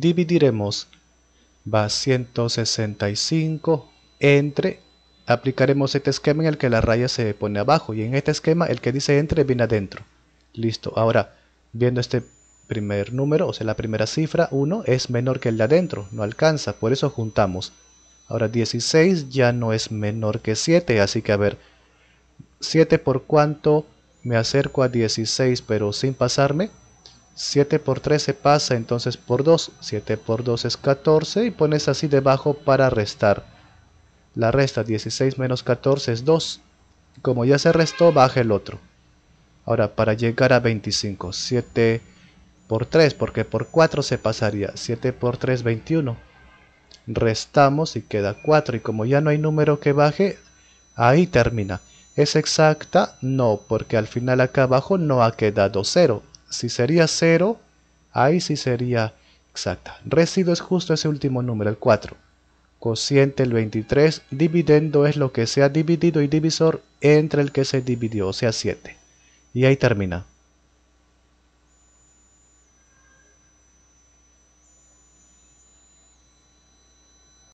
dividiremos va 165 entre aplicaremos este esquema en el que la raya se pone abajo y en este esquema el que dice entre viene adentro listo ahora viendo este primer número o sea la primera cifra 1 es menor que el de adentro no alcanza por eso juntamos ahora 16 ya no es menor que 7 así que a ver 7 por cuánto me acerco a 16 pero sin pasarme 7 por 3 se pasa entonces por 2, 7 por 2 es 14 y pones así debajo para restar. La resta 16 menos 14 es 2. Como ya se restó, baja el otro. Ahora, para llegar a 25, 7 por 3, porque por 4 se pasaría. 7 por 3, 21. Restamos y queda 4. Y como ya no hay número que baje, ahí termina. ¿Es exacta? No, porque al final acá abajo no ha quedado 0. Si sería 0, ahí sí sería exacta. Residuo es justo ese último número, el 4. Cociente el 23. Dividendo es lo que se ha dividido y divisor entre el que se dividió, o sea 7. Y ahí termina.